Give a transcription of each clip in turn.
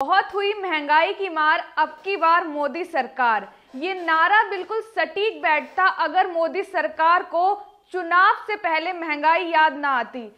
बहुत हुई महंगाई की मार अब की बार मोदी सरकार ये नारा बिल्कुल सटीक बैठता अगर मोदी सरकार को चुनाव से पहले महंगाई याद ना आती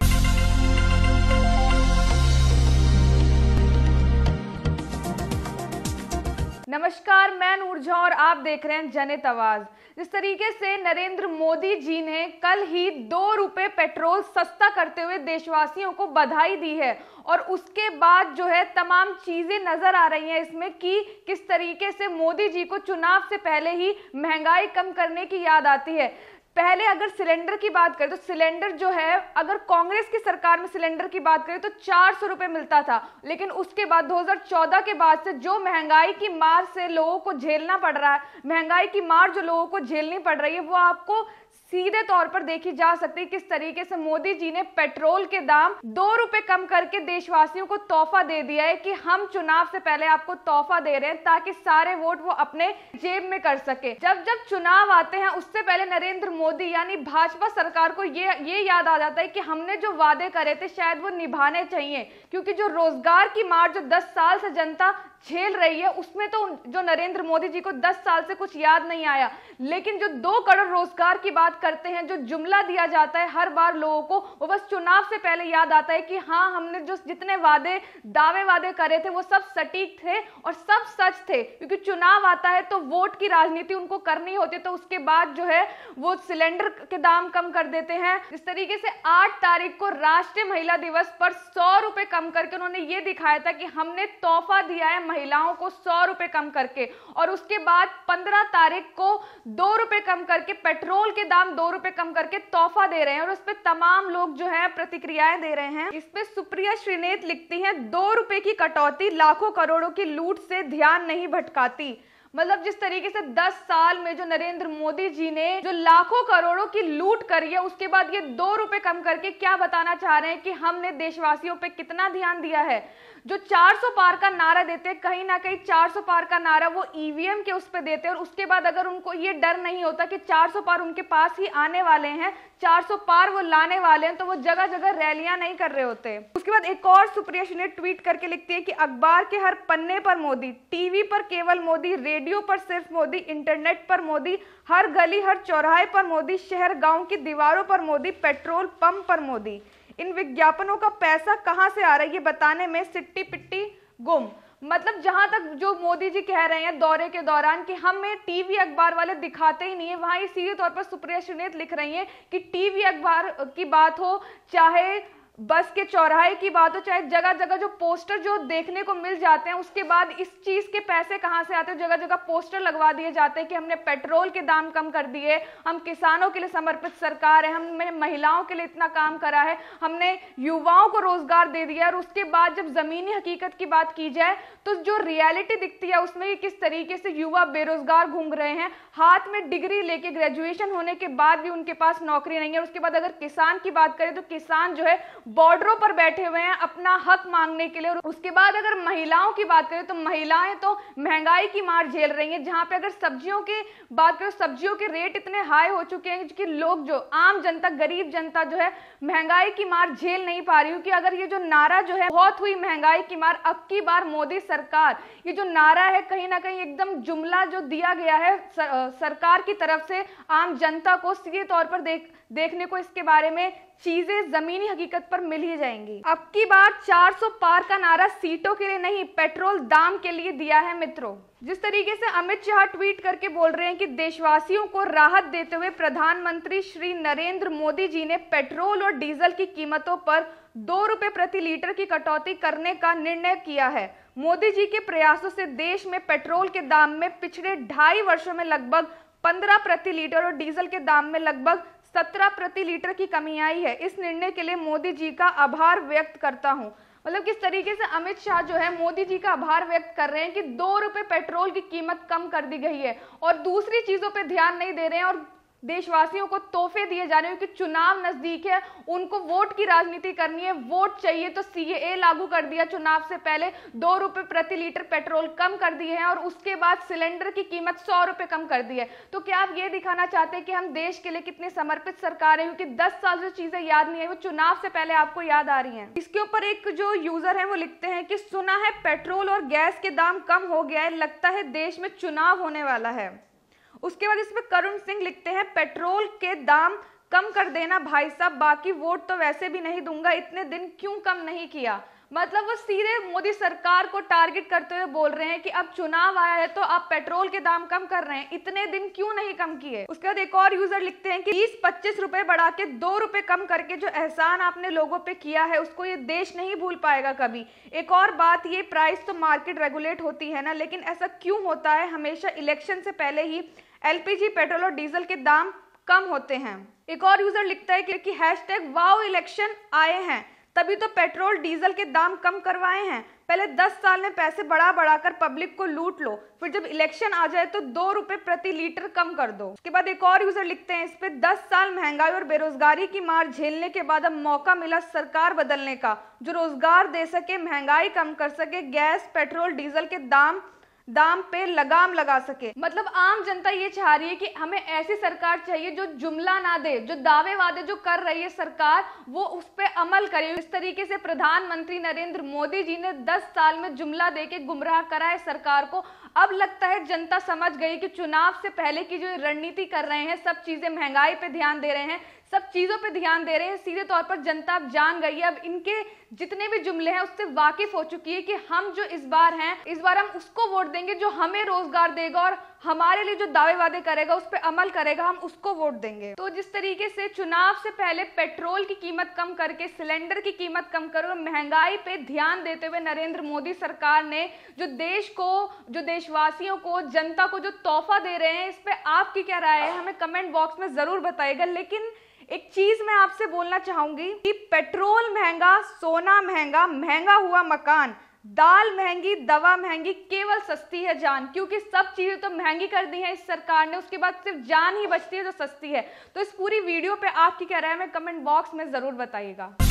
नमस्कार मैं नूरझा और आप देख रहे हैं जनित आवाज जिस तरीके से नरेंद्र मोदी जी ने कल ही दो रुपए पेट्रोल सस्ता करते हुए देशवासियों को बधाई दी है और उसके बाद जो है तमाम चीजें नजर आ रही हैं इसमें कि किस तरीके से मोदी जी को चुनाव से पहले ही महंगाई कम करने की याद आती है पहले अगर सिलेंडर की बात करें तो सिलेंडर जो है अगर कांग्रेस की सरकार में सिलेंडर की बात करें तो चार सौ रुपए मिलता था लेकिन उसके बाद 2014 के बाद से जो महंगाई की मार से लोगों को झेलना पड़ रहा है महंगाई की मार जो लोगों को झेलनी पड़ रही है वो आपको सीधे तौर पर देखी जा सकती है किस तरीके से मोदी जी ने पेट्रोल के दाम दो रुपए कम करके देशवासियों को तोहफा दे दिया है कि हम चुनाव से पहले आपको तोहफा दे रहे हैं ताकि सारे वोट वो अपने जेब में कर सके जब जब चुनाव आते हैं उससे पहले नरेंद्र मोदी यानी भाजपा सरकार को ये ये याद आ जाता है कि हमने जो वादे करे थे शायद वो निभाने चाहिए क्योंकि जो रोजगार की मार जो दस साल से जनता झेल रही है उसमें तो जो नरेंद्र मोदी जी को दस साल से कुछ याद नहीं आया लेकिन जो दो करोड़ रोजगार की बात करते हैं जो जुमला दिया जाता है हर बार लोगों को वो बस चुनाव से पहले याद आता है कि हाँ हमने जो जितने वादे दावे वादे करे थे वो सब सटीक थे और सब सच थे क्योंकि चुनाव आता है तो वोट की राजनीति उनको करनी होती है तो उसके बाद जो है वो सिलेंडर के दाम कम कर देते हैं इस तरीके से आठ तारीख को राष्ट्रीय महिला दिवस पर सौ रुपए कम करके उन्होंने ये दिखाया था कि हमने तोहफा दिया है महिलाओं को सौ रुपए कम करके और उसके बाद पंद्रह तारीख को दो रुपए कम करके पेट्रोल के दाम हम दो रुपए कम करके तोहफा दे रहे हैं और उस पर तमाम लोग जो है प्रतिक्रियाएं दे रहे हैं इस पे सुप्रिया श्रीनेत लिखती हैं दो रुपए की कटौती लाखों करोड़ों की लूट से ध्यान नहीं भटकाती मतलब जिस तरीके से 10 साल में जो नरेंद्र मोदी जी ने जो लाखों करोड़ों की लूट करी है उसके बाद ये दो रुपए कम करके क्या बताना चाह रहे हैं कि हमने देशवासियों पे कितना ध्यान दिया है जो 400 पार का नारा देते हैं कहीं ना कहीं 400 पार का नारा वो ईवीएम e के उस पर देते हैं और उसके बाद अगर उनको ये डर नहीं होता कि 400 पार उनके पास ही आने वाले हैं 400 पार वो लाने वाले हैं तो वो जगह जगह रैलियां नहीं कर रहे होते उसके बाद एक और सुप्रिया शिंदे ट्वीट करके लिखती है कि अखबार के हर पन्ने पर मोदी टीवी पर केवल मोदी रेडियो पर सिर्फ मोदी इंटरनेट पर मोदी हर गली हर चौराहे पर मोदी शहर गांव की दीवारों पर मोदी पेट्रोल पंप पर मोदी इन विज्ञापनों का पैसा कहाँ से आ रहा है ये बताने में सिट्टी पिट्टी गुम मतलब जहां तक जो मोदी जी कह रहे हैं दौरे के दौरान कि हमें टीवी अखबार वाले दिखाते ही नहीं है वहां ये सीधे तौर पर सुप्रिया श्रीनेत लिख रही हैं कि टीवी अखबार की बात हो चाहे बस के चौराहे की बात हो चाहे जगह जगह जो पोस्टर जो देखने को मिल जाते हैं उसके बाद इस चीज के पैसे कहाँ से आते हैं जगह जगह पोस्टर लगवा दिए जाते हैं कि हमने पेट्रोल के दाम कम कर दिए हम किसानों के लिए समर्पित सरकार है हमने महिलाओं के लिए इतना काम करा है हमने युवाओं को रोजगार दे दिया और उसके बाद जब जमीनी हकीकत की बात की जाए तो जो रियलिटी दिखती है उसमें किस तरीके से युवा बेरोजगार घूम रहे हैं हाथ में डिग्री लेके ग्रेजुएशन होने के बाद भी उनके पास नौकरी नहीं है उसके बाद अगर किसान की बात करें तो किसान जो है बॉर्डरों पर बैठे हुए हैं अपना हक मांगने के लिए और उसके बाद अगर महिलाओं की बात करें तो महिलाएं तो महंगाई की मार झेल रही हैं जहां पे अगर सब्जियों की बात करें सब्जियों के रेट इतने हाई हो चुके हैं कि लोग जो आम जनता गरीब जनता जो है महंगाई की मार झेल नहीं पा रही क्योंकि अगर ये जो नारा जो है बहुत हुई महंगाई की मार अब की बार मोदी सरकार ये जो नारा है कहीं ना कहीं एकदम जुमला जो दिया गया है सरकार की तरफ से आम जनता को सीधे तौर पर देख देखने को इसके बारे में चीजें जमीनी हकीकत पर मिल ही जाएंगी अब की बार 400 पार का नारा सीटों के लिए नहीं पेट्रोल दाम के लिए दिया है मित्रों जिस तरीके से अमित शाह ट्वीट करके बोल रहे हैं कि देशवासियों को राहत देते हुए प्रधानमंत्री श्री नरेंद्र मोदी जी ने पेट्रोल और डीजल की कीमतों पर दो रुपए प्रति लीटर की कटौती करने का निर्णय किया है मोदी जी के प्रयासों से देश में पेट्रोल के दाम में पिछले ढाई वर्षों में लगभग पंद्रह प्रति लीटर और डीजल के दाम में लगभग सत्रह प्रति लीटर की कमी आई है इस निर्णय के लिए मोदी जी का आभार व्यक्त करता हूँ मतलब किस तरीके से अमित शाह जो है मोदी जी का आभार व्यक्त कर रहे हैं कि दो रुपए पेट्रोल की कीमत कम कर दी गई है और दूसरी चीजों पे ध्यान नहीं दे रहे हैं और देशवासियों को तोहफे दिए जा रहे हैं क्योंकि चुनाव नजदीक है उनको वोट की राजनीति करनी है वोट चाहिए तो सीएए लागू कर दिया चुनाव से पहले दो रुपए प्रति लीटर पेट्रोल कम कर दिए हैं और उसके बाद सिलेंडर की कीमत सौ रुपए कम कर दी है तो क्या आप ये दिखाना चाहते हैं कि हम देश के लिए कितने समर्पित सरकार है क्योंकि दस साल जो चीजें याद नहीं आई वो चुनाव से पहले आपको याद आ रही है इसके ऊपर एक जो यूजर है वो लिखते हैं कि सुना है पेट्रोल और गैस के दाम कम हो गया है लगता है देश में चुनाव होने वाला है उसके बाद इसमें करुण सिंह लिखते हैं पेट्रोल के दाम कम कर देना भाई साहब बाकी वोट तो वैसे भी नहीं दूंगा इतने दिन क्यों कम नहीं किया मतलब वो सीधे मोदी सरकार को टारगेट करते हुए बोल रहे हैं कि अब चुनाव आया है तो आप पेट्रोल के दाम कम कर रहे हैं इतने दिन क्यों नहीं कम किए उसके बाद एक और यूजर लिखते हैं कि बीस पच्चीस रुपए बढ़ा के दो रुपए कम करके जो एहसान आपने लोगों पे किया है उसको ये देश नहीं भूल पाएगा कभी एक और बात ये प्राइस तो मार्केट रेगुलेट होती है ना लेकिन ऐसा क्यों होता है हमेशा इलेक्शन से पहले ही एलपीजी पेट्रोल और डीजल के दाम कम होते हैं एक और यूजर लिखता है कि हैश टैग वाओ इलेक्शन आए हैं तभी तो पेट्रोल डीजल के दाम कम करवाए हैं पहले दस साल में पैसे बढ़ा बढ़ा कर पब्लिक को लूट लो फिर जब इलेक्शन आ जाए तो दो रुपए प्रति लीटर कम कर दो उसके बाद एक और यूजर लिखते हैं इस पे दस साल महंगाई और बेरोजगारी की मार झेलने के बाद अब मौका मिला सरकार बदलने का जो रोजगार दे सके महंगाई कम कर सके गैस पेट्रोल डीजल के दाम दाम पे लगाम लगा सके मतलब आम जनता ये चाह रही है कि हमें ऐसी सरकार चाहिए जो जुमला ना दे जो दावे वादे जो कर रही है सरकार वो उस पर अमल करे इस तरीके से प्रधानमंत्री नरेंद्र मोदी जी ने 10 साल में जुमला दे के गुमराह करा है सरकार को अब लगता है जनता समझ गई कि चुनाव से पहले की जो रणनीति कर रहे हैं सब चीज़ें महंगाई पे ध्यान दे रहे हैं सब चीज़ों पे ध्यान दे रहे हैं सीधे तौर पर जनता अब जान गई है अब इनके जितने भी जुमले हैं उससे वाकिफ हो चुकी है कि हम जो इस बार हैं इस बार हम उसको वोट देंगे जो हमें रोजगार देगा और हमारे लिए जो दावे वादे करेगा उस पर अमल करेगा हम उसको वोट देंगे तो जिस तरीके से चुनाव से पहले पेट्रोल की कीमत कम करके सिलेंडर की कीमत कम और महंगाई पे ध्यान देते हुए नरेंद्र मोदी सरकार ने जो देश को जो देशवासियों को जनता को जो तोहफा दे रहे हैं इस पर आपकी क्या राय है हमें कमेंट बॉक्स में जरूर बताएगा लेकिन एक चीज मैं आपसे बोलना चाहूंगी कि पेट्रोल महंगा सोना महंगा महंगा हुआ मकान दाल महंगी दवा महंगी केवल सस्ती है जान क्योंकि सब चीज़ें तो महंगी कर दी है इस सरकार ने उसके बाद सिर्फ जान ही बचती है जो तो सस्ती है तो इस पूरी वीडियो पे आपकी क्या राय है कमेंट बॉक्स में ज़रूर बताइएगा